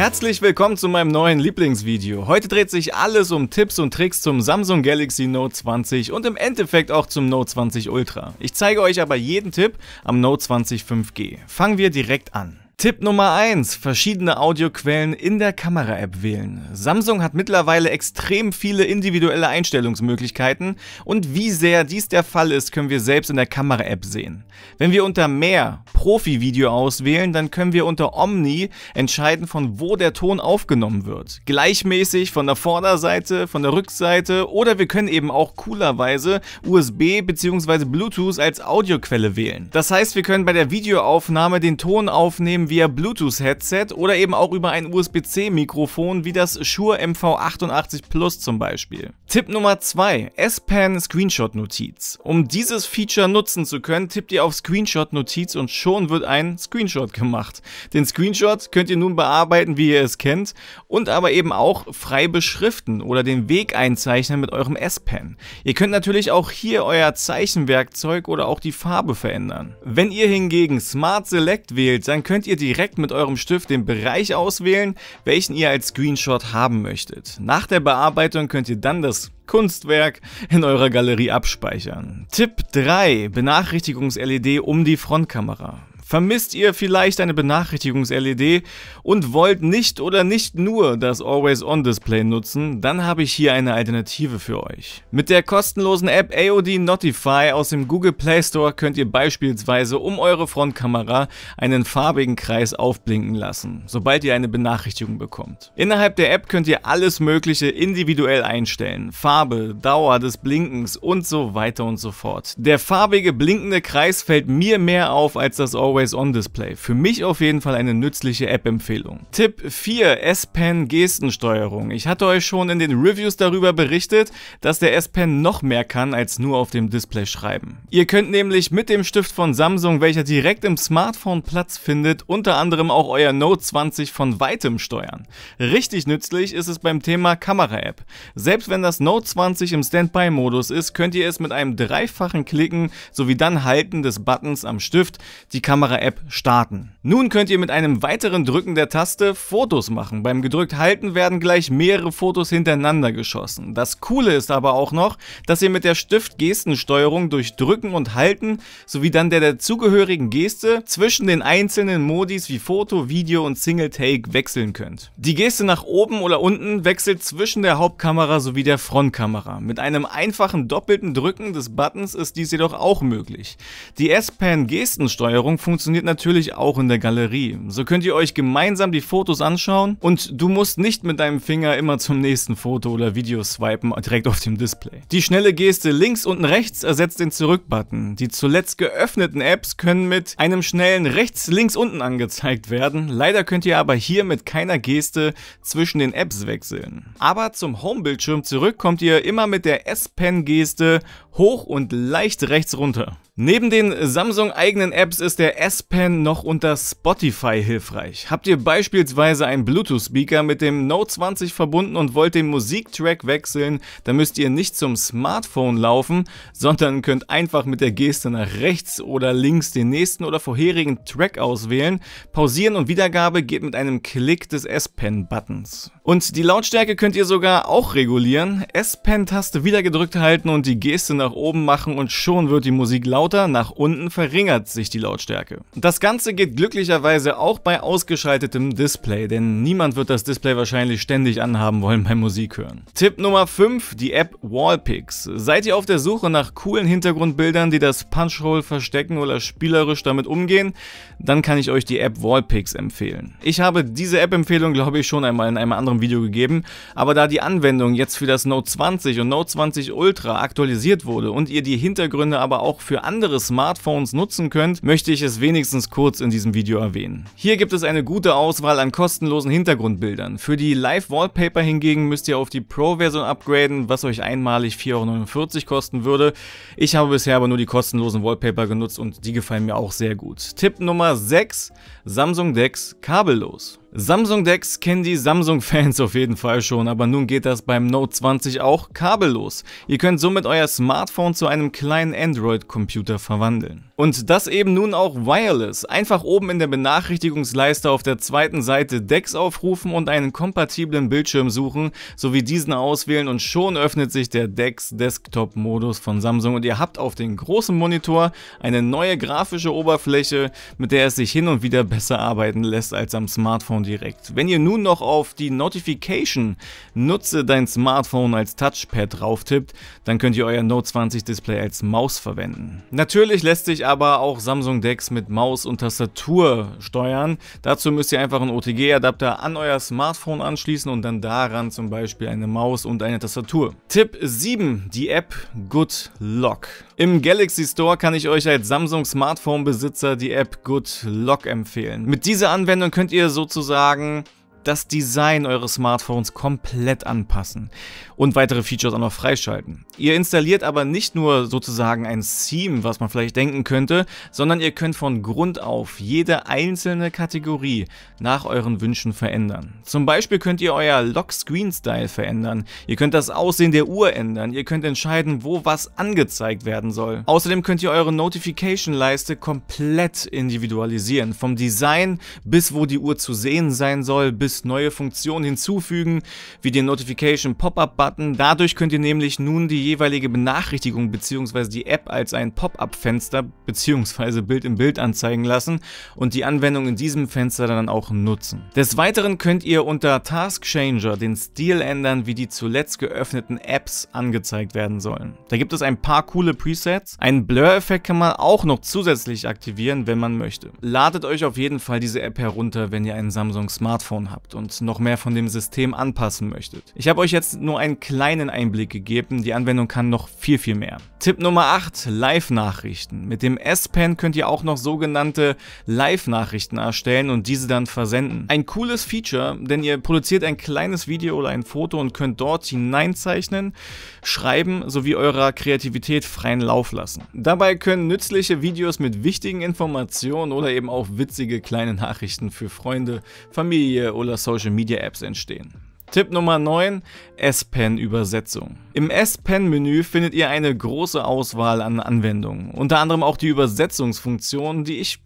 Herzlich willkommen zu meinem neuen Lieblingsvideo. Heute dreht sich alles um Tipps und Tricks zum Samsung Galaxy Note 20 und im Endeffekt auch zum Note 20 Ultra. Ich zeige euch aber jeden Tipp am Note 20 5G. Fangen wir direkt an. Tipp Nummer 1. Verschiedene Audioquellen in der Kamera-App wählen. Samsung hat mittlerweile extrem viele individuelle Einstellungsmöglichkeiten und wie sehr dies der Fall ist, können wir selbst in der Kamera-App sehen. Wenn wir unter Mehr Profi-Video auswählen, dann können wir unter Omni entscheiden, von wo der Ton aufgenommen wird. Gleichmäßig von der Vorderseite, von der Rückseite oder wir können eben auch coolerweise USB bzw. Bluetooth als Audioquelle wählen. Das heißt, wir können bei der Videoaufnahme den Ton aufnehmen, via Bluetooth-Headset oder eben auch über ein USB-C-Mikrofon wie das Shure MV88 Plus zum Beispiel. Tipp Nummer 2. S-Pen Screenshot Notiz. Um dieses Feature nutzen zu können, tippt ihr auf Screenshot Notiz und schon wird ein Screenshot gemacht. Den Screenshot könnt ihr nun bearbeiten, wie ihr es kennt, und aber eben auch frei beschriften oder den Weg einzeichnen mit eurem S-Pen. Ihr könnt natürlich auch hier euer Zeichenwerkzeug oder auch die Farbe verändern. Wenn ihr hingegen Smart Select wählt, dann könnt ihr direkt mit eurem Stift den Bereich auswählen, welchen ihr als Screenshot haben möchtet. Nach der Bearbeitung könnt ihr dann das Kunstwerk in eurer Galerie abspeichern. Tipp 3. Benachrichtigungs-LED um die Frontkamera. Vermisst ihr vielleicht eine Benachrichtigungs-LED und wollt nicht oder nicht nur das Always-On-Display nutzen, dann habe ich hier eine Alternative für euch. Mit der kostenlosen App AOD Notify aus dem Google Play Store könnt ihr beispielsweise um eure Frontkamera einen farbigen Kreis aufblinken lassen, sobald ihr eine Benachrichtigung bekommt. Innerhalb der App könnt ihr alles mögliche individuell einstellen, Farbe, Dauer des Blinkens und so weiter und so fort. Der farbige blinkende Kreis fällt mir mehr auf als das Always Always On Display. Für mich auf jeden Fall eine nützliche App-Empfehlung. Tipp 4. S-Pen Gestensteuerung. Ich hatte euch schon in den Reviews darüber berichtet, dass der S-Pen noch mehr kann als nur auf dem Display schreiben. Ihr könnt nämlich mit dem Stift von Samsung, welcher direkt im Smartphone Platz findet, unter anderem auch euer Note 20 von weitem steuern. Richtig nützlich ist es beim Thema Kamera-App. Selbst wenn das Note 20 im Standby-Modus ist, könnt ihr es mit einem dreifachen Klicken sowie dann Halten des Buttons am Stift die Kamera unserer App starten. Nun könnt ihr mit einem weiteren Drücken der Taste Fotos machen. Beim gedrückt halten werden gleich mehrere Fotos hintereinander geschossen. Das coole ist aber auch noch, dass ihr mit der Stift-Gestensteuerung durch Drücken und Halten sowie dann der dazugehörigen Geste zwischen den einzelnen Modis wie Foto, Video und Single Take wechseln könnt. Die Geste nach oben oder unten wechselt zwischen der Hauptkamera sowie der Frontkamera. Mit einem einfachen doppelten Drücken des Buttons ist dies jedoch auch möglich. Die S-Pen-Gestensteuerung funktioniert funktioniert natürlich auch in der Galerie. So könnt ihr euch gemeinsam die Fotos anschauen und du musst nicht mit deinem Finger immer zum nächsten Foto oder Video swipen, direkt auf dem Display. Die schnelle Geste links unten rechts ersetzt den Zurück-Button. Die zuletzt geöffneten Apps können mit einem schnellen rechts links unten angezeigt werden. Leider könnt ihr aber hier mit keiner Geste zwischen den Apps wechseln. Aber zum Home-Bildschirm zurück kommt ihr immer mit der S-Pen-Geste hoch und leicht rechts runter. Neben den Samsung-eigenen Apps ist der S-Pen noch unter Spotify hilfreich? Habt ihr beispielsweise einen Bluetooth-Speaker mit dem Note 20 verbunden und wollt den Musiktrack wechseln, dann müsst ihr nicht zum Smartphone laufen, sondern könnt einfach mit der Geste nach rechts oder links den nächsten oder vorherigen Track auswählen. Pausieren und Wiedergabe geht mit einem Klick des S-Pen-Buttons. Und die Lautstärke könnt ihr sogar auch regulieren. S-Pen-Taste wieder gedrückt halten und die Geste nach oben machen und schon wird die Musik lauter, nach unten verringert sich die Lautstärke. Das Ganze geht glücklicherweise auch bei ausgeschaltetem Display, denn niemand wird das Display wahrscheinlich ständig anhaben wollen beim Musik hören. Tipp Nummer 5, die App Wallpix. Seid ihr auf der Suche nach coolen Hintergrundbildern, die das Punchhole verstecken oder spielerisch damit umgehen? Dann kann ich euch die App Wallpix empfehlen. Ich habe diese App-Empfehlung, glaube ich, schon einmal in einem anderen Video gegeben, aber da die Anwendung jetzt für das Note 20 und Note 20 Ultra aktualisiert wurde und ihr die Hintergründe aber auch für andere Smartphones nutzen könnt, möchte ich es wenigstens kurz in diesem Video erwähnen. Hier gibt es eine gute Auswahl an kostenlosen Hintergrundbildern. Für die Live-Wallpaper hingegen müsst ihr auf die Pro-Version upgraden, was euch einmalig 4,49 Euro kosten würde. Ich habe bisher aber nur die kostenlosen Wallpaper genutzt und die gefallen mir auch sehr gut. Tipp Nummer 6, Samsung Decks kabellos. Samsung Decks kennen die Samsung-Fans auf jeden Fall schon, aber nun geht das beim Note 20 auch kabellos. Ihr könnt somit euer Smartphone zu einem kleinen Android-Computer verwandeln. Und das eben nun auch wireless. Einfach oben in der Benachrichtigungsleiste auf der zweiten Seite Decks aufrufen und einen kompatiblen Bildschirm suchen, sowie diesen auswählen und schon öffnet sich der Decks Desktop-Modus von Samsung und ihr habt auf dem großen Monitor eine neue grafische Oberfläche, mit der es sich hin und wieder besser arbeiten lässt als am Smartphone Smartphone direkt. Wenn ihr nun noch auf die Notification Nutze dein Smartphone als Touchpad tippt, dann könnt ihr euer Note 20 Display als Maus verwenden. Natürlich lässt sich aber auch Samsung Decks mit Maus und Tastatur steuern. Dazu müsst ihr einfach einen OTG-Adapter an euer Smartphone anschließen und dann daran zum Beispiel eine Maus und eine Tastatur. Tipp 7, die App Good Lock. Im Galaxy Store kann ich euch als Samsung Smartphone Besitzer die App Good Lock empfehlen. Mit dieser Anwendung könnt ihr sozusagen das Design eures Smartphones komplett anpassen und weitere Features auch noch freischalten. Ihr installiert aber nicht nur sozusagen ein Theme, was man vielleicht denken könnte, sondern ihr könnt von Grund auf jede einzelne Kategorie nach euren Wünschen verändern. Zum Beispiel könnt ihr euer Lock-Screen-Style verändern, ihr könnt das Aussehen der Uhr ändern, ihr könnt entscheiden, wo was angezeigt werden soll. Außerdem könnt ihr eure Notification-Leiste komplett individualisieren, vom Design bis wo die Uhr zu sehen sein soll, bis Playlist neue Funktionen hinzufügen, wie den Notification Pop-up Button. Dadurch könnt ihr nämlich nun die jeweilige Benachrichtigung bzw. die App als ein Pop-up-Fenster bzw. Bild im Bild anzeigen lassen und die Anwendung in diesem Fenster dann auch nutzen. Des Weiteren könnt ihr unter Task Changer den Stil ändern, wie die zuletzt geöffneten Apps angezeigt werden sollen. Da gibt es ein paar coole Presets. Einen Blur-Effekt kann man auch noch zusätzlich aktivieren, wenn man möchte. Ladet euch auf jeden Fall diese App herunter, wenn ihr ein Samsung Smartphone habt habt und noch mehr von dem System anpassen möchtet. Ich habe euch jetzt nur einen kleinen Einblick gegeben, die Anwendung kann noch viel, viel mehr. Tipp Nummer 8, Live-Nachrichten. Mit dem S-Pen könnt ihr auch noch sogenannte Live-Nachrichten erstellen und diese dann versenden. Ein cooles Feature, denn ihr produziert ein kleines Video oder ein Foto und könnt dort hineinzeichnen, schreiben sowie eurer Kreativität freien Lauf lassen. Dabei können nützliche Videos mit wichtigen Informationen oder eben auch witzige kleine Nachrichten für Freunde, Familie oder offizieller Social Media Apps entstehen. Tipp Nummer 9, S-Pen-Übersetzung. Im S-Pen-Menü findet ihr eine große Auswahl an Anwendungen, unter anderem auch die Übersetzungsfunktion, die ich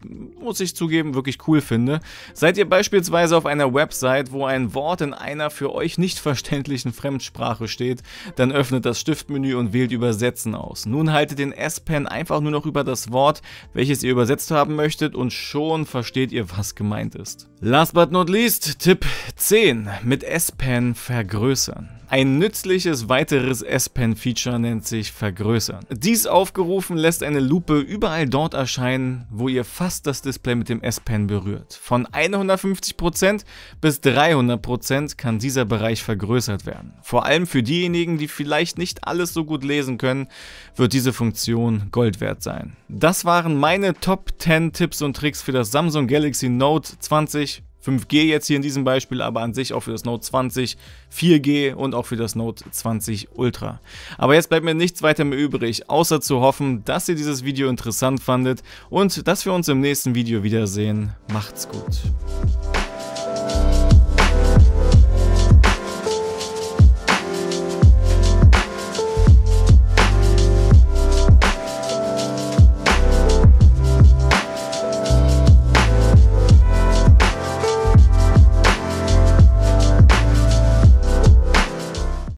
muss ich zugeben, wirklich cool finde. Seid ihr beispielsweise auf einer Website, wo ein Wort in einer für euch nicht verständlichen Fremdsprache steht, dann öffnet das Stiftmenü und wählt Übersetzen aus. Nun haltet den S-Pen einfach nur noch über das Wort, welches ihr übersetzt haben möchtet und schon versteht ihr, was gemeint ist. Last but not least, Tipp 10. Mit S-Pen vergrößern. Ein nützliches weiteres S-Pen-Feature nennt sich Vergrößern. Dies aufgerufen lässt eine Lupe überall dort erscheinen, wo ihr fast das Display mit dem S-Pen berührt. Von 150% bis 300% kann dieser Bereich vergrößert werden. Vor allem für diejenigen, die vielleicht nicht alles so gut lesen können, wird diese Funktion Gold wert sein. Das waren meine Top 10 Tipps und Tricks für das Samsung Galaxy Note 20 5G jetzt hier in diesem Beispiel, aber an sich auch für das Note 20 4G und auch für das Note 20 Ultra. Aber jetzt bleibt mir nichts weiter mehr übrig, außer zu hoffen, dass ihr dieses Video interessant fandet und dass wir uns im nächsten Video wiedersehen. Macht's gut.